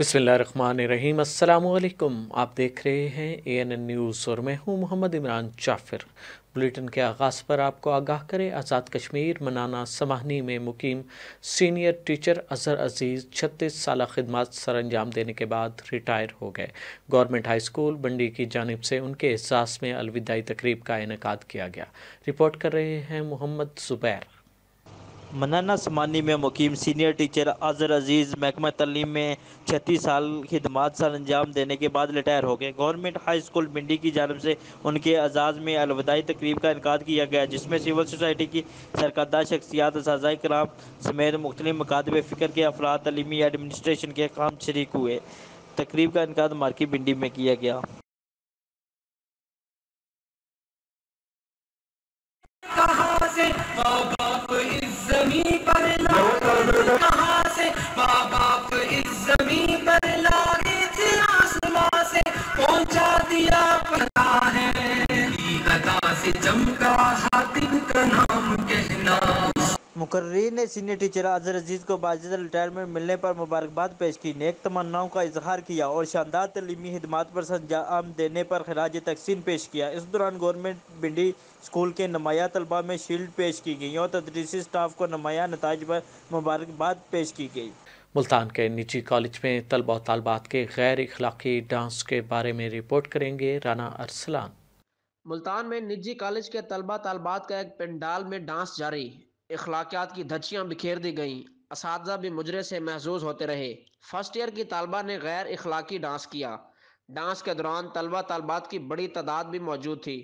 बसमीम आप देख रहे हैं ए एन एन न्यूज़ और मैं हूं मोहम्मद इमरान जाफिर बुलेटिन के आगाज़ पर आपको आगाह करें आज़ाद कश्मीर मनाना समाहनी में मुकीम सीनियर टीचर अजहर अजीज़ छत्तीस साल खदमात सर अंजाम देने के बाद रिटायर हो गए गवर्नमेंट हाई स्कूल बंडी की जानब से उनके एहसास में अलविदाई तकरीब का इनका किया गया रिपोर्ट कर रहे हैं मोहम्मद ज़ुबैर मनाना समानी में मुकीम सीनियर टीचर अजहर अजीज़ महकमा तलीम में छत्तीस साल खदमात सर अंजाम देने के बाद रिटायर हो गए गवर्नमेंट हाई स्कूल मंडी की जानब से उनके एजाज़ में अलविदाई तकरीब का इनका किया गया जिसमें सिविल सोसाइटी की सरकदा शख्सियात कराम समेत मुख्तलि मकादब फ़िक्र के अफराद तलीमी एडमिनिस्ट्रेशन के काम शरीक हुए तकरीब का इनका मार्की भिंडी में किया गया से वजीर ने सीनियर टीचर आजर अजीज को बाजत रिटायरमेंट मिलने पर मुबारकबाद पेश की नेक तमन्नाओं का इजहार किया और शानदार तलीमी खदमात पर संजाम देने पर खराज तकसीम पेश किया इस दौरान गवर्नमेंट भिंडी स्कूल के नमाया तलबा में शील्ड पेश की गई और तदरीसी स्टाफ को नमाया नतज पर मुबारकबाद पेश की गई मुल्तान के निजी कॉलेज में तलबा और तलबात के गैर अखलाकी डांस के बारे में रिपोर्ट करेंगे राना अरसलान मुल्तान में निजी कॉलेज के तलबा तलबात का एक पंडाल में डांस जारी अखलाकियात की धचियाँ बिखेर दी गईं इस भी मुजरे से महजूज होते रहे फर्स्ट ईयर की तलबा ने गैर अखलाकी डांस किया डांस के दौरान तलबा तलबात की बड़ी तादाद भी मौजूद थी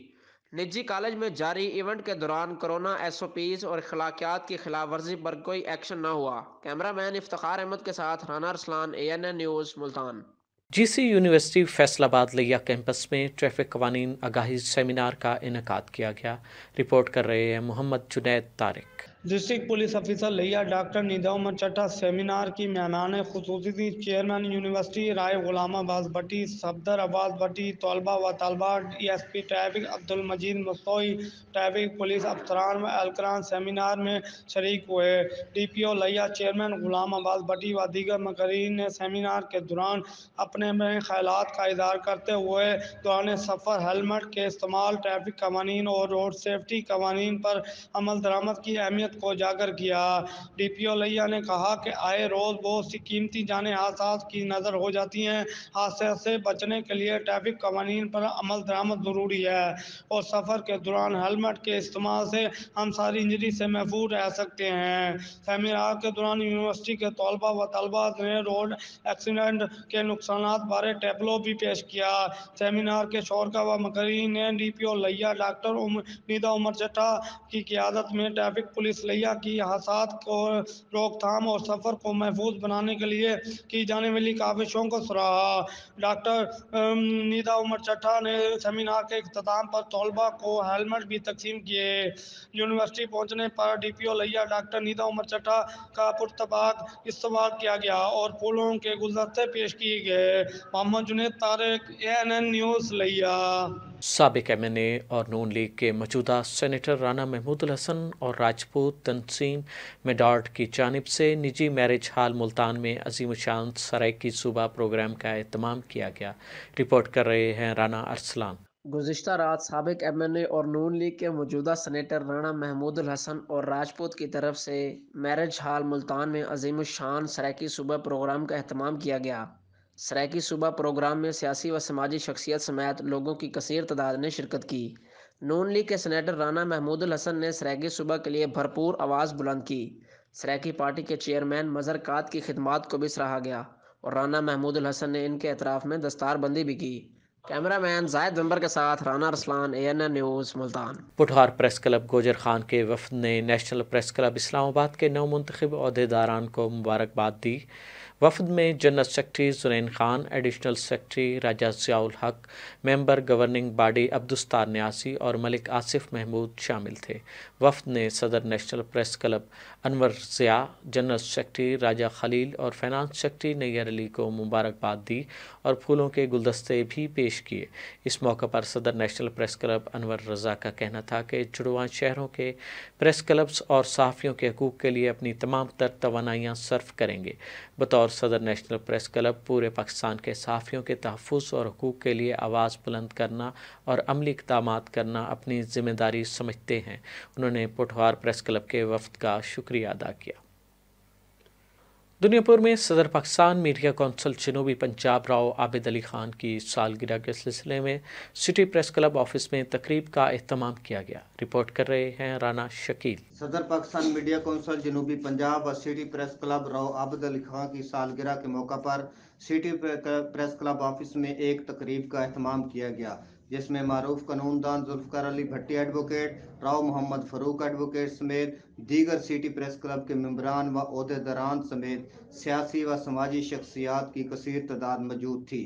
निजी कॉलेज में जारी इवेंट के दौरान कोरोना एस ओ पीज और अखलाकियात की खिलाफ वर्जी पर कोई एक्शन न हुआ कैमरा मैन इफ्तार अहमद के साथ Rana Raslan A N N news Multan G C university Faisalabad Layyah campus में ट्रैफिक कवानीन आगाही सेमिनार का इनका किया गया रिपोर्ट कर रहे हैं मोहम्मद जुनेद तारिक डिस्ट्रिक्ट पुलिस अफसर लिया डॉक्टर निजाम चट्टा सेमिनार की मेहमान खसूसी चेयरमैन यूनिवर्सिटी राय गुलाम अब्बास भट्टी सफदर अब्बास भट्टी तलबा व तलबा D S P traffic Abdul Majid Masoi traffic police अफसरान व अलकरान सेमिनार में शरीक हुए डी पी ओ लिया चेयरमैन गुलाम अब्बास भट्टी व दीगर मकरीन ने सेमिनार के दौरान अपने में ख्याल का इजहार करते हुए दौरान सफ़र हेलमेट के इस्तेमाल ट्रैफिक कवानीन और रोड सेफ्टी कवानीन पर अमल दरामद की अहमियत अहमियत को उजागर किया डी पी ओ लिया ने कहा कि आए रोज़ बहुत सी कीमती जाने हादसा की नज़र हो जाती हैं हादसे से बचने के लिए ट्रैफिक कवानी पर अमल दरामद ज़रूरी है और सफ़र के दौरान हेलमेट के इस्तेमाल से हम सारी इंजरी से महफूज रह सकते हैं सेमिनार के दौरान यूनिवर्सिटी के तलबा व तलबा ने रोड एक्सीडेंट के नुकसान बारे टेबलो भी पेश किया सेमिनार के शौरका व मकरी ने डी पी ओ लिया डॉक्टर उम निदा उमर चटा की क्यादत में ट्रैफिक पुलिस इसलिया की हासात को रोकथाम और सफ़र को महफूज बनाने के लिए की जाने वाली काविशों को सराहा डॉक्टर नीदा उमर चट्ठा ने सेमिनार के अख्ताम पर तलबा को हेलमेट भी तकसीम किए यूनिवर्सिटी पहुँचने पर डी पी ओ लैया डॉक्टर नीदा उमर चट्ठा का पुरतबाक इस्तेमाल किया गया और फूलों के गुलदस्ते पेश किए गए Mohammad Junaid Tariq A N N news Layyah सबक एम एन ए और नून लीग के मौजूदा सेनेटर राना महमूद हसन और राजपूत तनसीम मेडार्ट की जानब से निजी मैरिज हाल मुल्तान में अजीम शान सराय की सूबा प्रोग्राम का अहतमाम किया गया रिपोर्ट कर रहे हैं राना अरसलान गुजशत रात सबक एम एन ए और नून लीग के मौजूदा सनेटर राना महमूद हसन और राजपूत की तरफ से मैरिज हाल मुल्तान में अजीम शान सराय की सूबा प्रोग्राम का अहतमाम किया गया सराकी की सुबह प्रोग्राम में सियासी व समाजी शख्सियत समेत लोगों की कसर तादाद ने शिरकत की नून लीग के सनेटर राना महमूदुल हसन ने सराकी सुबह के लिए भरपूर आवाज़ बुलंद की सराकी पार्टी के चेयरमैन मज़र कात की खिदमत को भी सराहा गया और राना महमूदुल हसन ने इनके अतराफ़ में दस्तारबंदी भी की कैमरा मैन जायद मेम्बर के साथ Rana Raslan A N N news Multan पुठार प्रेस क्लब गोजर खान के वफद ने नेशनल प्रेस क्लब इस्लामाबाद के नौ मुंतब अहदेदारान को मुबारकबाद दी वफद में general secretary Junain Khan additional secretary Raja Ziaul Haq member governing body अब्दुस्तार न्यासी और मलिक आसिफ महमूद शामिल थे वफद ने सदर national press club Anwar Zia general secretary Raja Khalil और फाइनेंस सेक्रेटरी नैयर अली को मुबारकबाद दी और फूलों के गुलदस्ते भी पेश किए इस मौके पर सदर national press club Anwar Raza का कहना था कि जुड़वा शहरों के प्रेस क्लब्स और सहाफ़ियों के हकूक़ के लिए अपनी तमाम तर तोानाइयाँ सर्फ करेंगे बतौर और सदर नेशनल प्रेस क्लब पूरे पाकिस्तान के सहाफ़ियों के तहफ़ और हकूक़ के लिए आवाज़ बुलंद करना और अमली इकदाम करना अपनी ज़िम्मेदारी समझते हैं उन्होंने पोठवार प्रेस क्लब के वफद का शुक्रिया अदा किया दुनियापुर में सदर पाकिस्तान मीडिया कौंसल जनूबी पंजाब राव आबिद अली खान की सालगिरह के सिलसिले में सिटी प्रेस क्लब ऑफिस में तकरीब का अहतमाम किया गया रिपोर्ट कर रहे हैं राना शकील सदर पाकिस्तान मीडिया कौंसल जनूबी पंजाब और city press club Rao Abid Ali Khan की सालगिरह के मौका पर सिटी प्रेस क्लब ऑफिस में एक तकरीब का अहतमाम किया गया जिसमें मारूफ कानूनदान जुल्फकार अली भट्टी एडवोकेट राव मोहम्मद फरूक एडवोकेट समेत दीगर सिटी प्रेस क्लब के मम्बरान व अहदेदारान समेत सियासी व समाजी शख्सियात की कसर तादाद मौजूद थी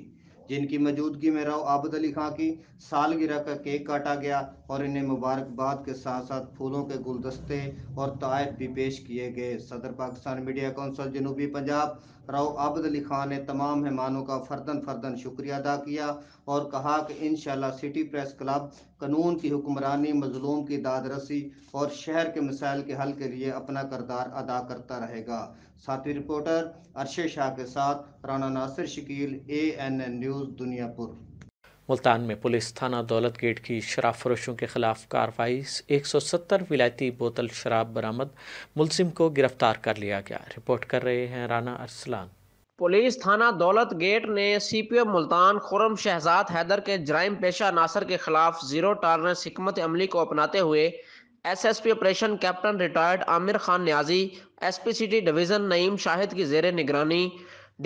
जिनकी मौजूदगी में राव आबद अली खां की सालगिरह का केक काटा गया और इन्हें मुबारकबाद के साथ साथ फूलों के गुलदस्ते और तायफ भी पेश किए गए सदर पाकिस्तान मीडिया कौंसिल जनूबी पंजाब राव आबद अली खान ने तमाम मेहमानों का फर्दन फर्दन शुक्रिया अदा किया और कहा कि इन सिटी प्रेस क्लब कानून की हुक्मरानी मजलूम की दादरसी और शहर के मिसाइल के हल के लिए अपना करदार अदा करता रहेगा साथी रिपोर्टर अरशे शाह के साथ Rana Nasir Shakeel A N N news Duniyapur Multan में पुलिस थाना दौलत गेट की शराब फरोशों के खिलाफ कार्रवाई एक सौ सत्तर विलायती बोतल शराब बरामद मुलजिम को गिरफ्तार कर लिया गया रिपोर्ट कर रहे हैं राना अरसलान पुलिस थाना दौलत गेट ने C P O Multan Khurram Shahzad Haider के जराइम पेशा नासर के खिलाफ जीरो टॉलरेंस हमत अमली को अपनाते हुए S S P operation captain retired Amir Khan Niazi S P C T division Naeem Shahid की जेर निगरानी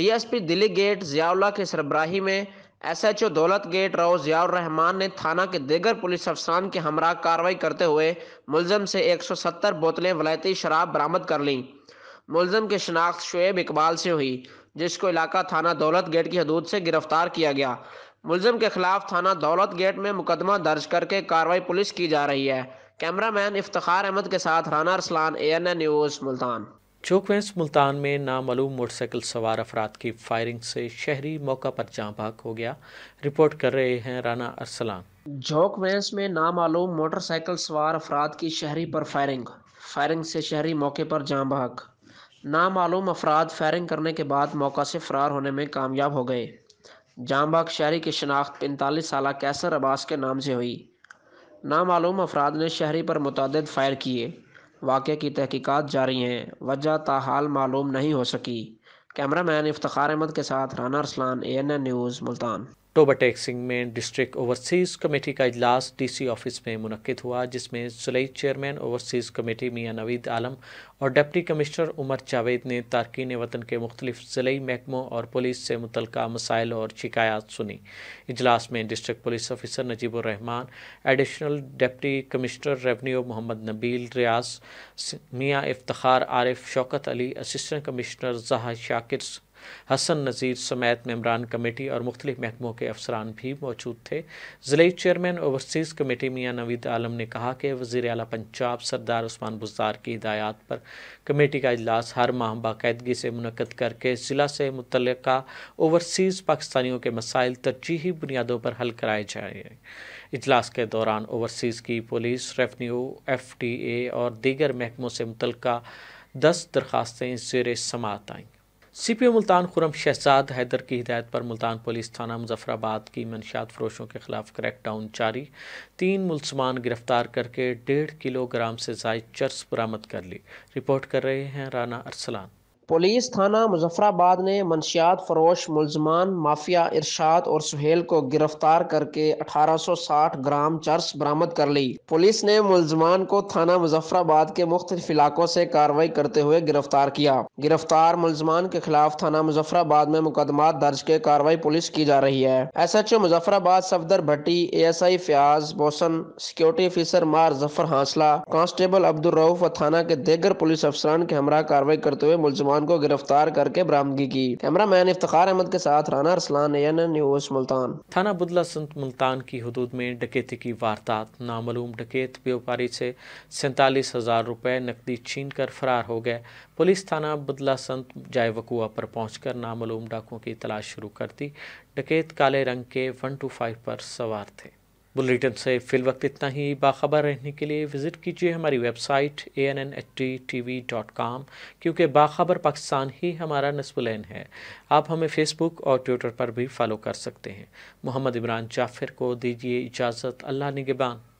D S P Delhi gate Ziaullah के सरबराही में एस एच ओ दौलत गेट राव जियाउर रहमान ने थाना के देगर पुलिस अफसरान के हमरा कार्रवाई करते हुए मुलजम से 170 बोतलें वलायती शराब बरामद कर लीं मुलजम की शनाख्त शुएब इकबाल से हुई जिसको इलाका थाना दौलत गेट की हदूद से गिरफ्तार किया गया मुलजम के खिलाफ थाना दौलत गेट में मुकदमा दर्ज करके कार्रवाई पुलिस की जा रही है कैमरामैन इफ्तार अहमद के साथ Rana Arsalan A N news Multan चोकवेंस मुल्तान में नामालूम मोटरसाइकिल सवार अफराद की फायरिंग से शहरी मौका पर जाँ भाग हो गया रिपोर्ट कर रहे हैं राना अरसलान जोकवेंस वेंस में नामालूम मोटरसाइकिल सवार अफराद की शहरी पर फायरिंग फायरिंग से शहरी मौके पर जाँ भाग नामालूम अफराद फायरिंग करने के बाद मौका से फरार होने में कामयाब हो गए जामबाग शहरी की शनाख्त पैंतालीस साल कैसर अब्बास के नाम से हुई नामालूम अफराद ने शहरी पर मुतद फायर किए वाक़े की तहकीकात जारी हैं वजह ताहाल मालूम नहीं हो सकी कैमरामैन इफ्तार अहमद के साथ Rana Arsalan A N N news Multan Toba Singh में डिस्ट्रिक्ट ओवरसीज़ कमेटी का इजलास डीसी ऑफिस में मुनद हुआ जिसमें सुलई चेयरमैन ओवरसीज़ कमेटी मियाँ नवीद आलम और डिप्टी कमिश्नर उमर जावेद ने तारकिन वतन के मुख्तलिफ ज़िली महकमों और पुलिस से मुतल मसाइल और शिकायत सुनी इजलास में district police officer Najeeburrahman additional deputy commissioner revenue Mohammad Nabeel Riaz Mian Iftar Arif Shaukat Ali assistant commissioner जहा शाकिर हसन नज़ीर समेत मम्बरान कमेटी और मुख्तलिफ महकमों के अफसरान भी मौजूद थे ज़िले चेयरमैन ओवरसीज़ कमेटी मियाँ नवीद आलम ने कहा कि वज़ी अला पंजाब सरदार उस्मान बुजार की हिदायत पर कमेटी का अजलास हर माह बाकायदगी से मुनद करके ज़िला से मुतल ओवरसीज़ पाकिस्तानियों के मसाइल तरजीही बुनियादों पर हल कराए जाए इजलास के दौरान ओवरसीज़ की police revenue F T A और दीगर महकमों से मुतल दस दरखास्तें जेर समात आईं C P O Multan Khurram Shahzad Haider की हिदायत पर मुल्तान पुलिस थाना मुजफ्फराबाद की मनशात फरोशों के खिलाफ क्रैकडाउन जारी तीन मुलसमान गिरफ्तार करके डेढ़ किलोग्राम से जायद चर्स बरामद कर ली रिपोर्ट कर रहे हैं राना अरसलान पुलिस थाना मुजफ्फराबाद ने मनशियात फरोश मुलजमान माफिया इरशाद और सुहेल को गिरफ्तार करके 1860 ग्राम चर्स बरामद कर ली पुलिस ने मुलजमान को थाना मुजफ्फराबाद के मुख्त इलाकों से कार्रवाई करते हुए गिरफ्तार किया गिरफ्तार मुलजमान के खिलाफ थाना मुजफ्फराबाद में मुकदमा दर्ज के कार्रवाई पुलिस की जा रही है S H O Muzaffarabad Safdar Bhatti A S I Fayyaz Bosan security officer मार जफर हांसला कांस्टेबल अब्दुल रऊफ व थाना के देगर पुलिस अफसरान के हमरा कार्रवाई करते हुए मुलजमान खान को गिरफ्तार करके बरामदगी की कैमरा मैन इफ्तार अहमद के साथ Rana Arsalan N N news Multan थाना बुदला संत मुल्तान की हदूद में डकेती की वारदात नामूम डकेत व्यापारी से सैतालीस हज़ार रुपये नकदी छीन कर फरार हो गए पुलिस थाना बुदला संत जाय वकुआ पर पहुंचकर नामूम डाकुओं की तलाश शुरू कर दी डकेत काले रंग के वन टू फाइव पर सवार थे बुलेटिन से फिल वक्त इतना ही बाखबर रहने के लिए विज़िट कीजिए हमारी website A N N H D T V dot com क्योंकि बाखबर पाकिस्तान ही हमारा नस्बुलैन है आप हमें फ़ेसबुक और ट्विटर पर भी फॉलो कर सकते हैं मोहम्मद इमरान जाफिर को दीजिए इजाज़त अल्लाह निगबान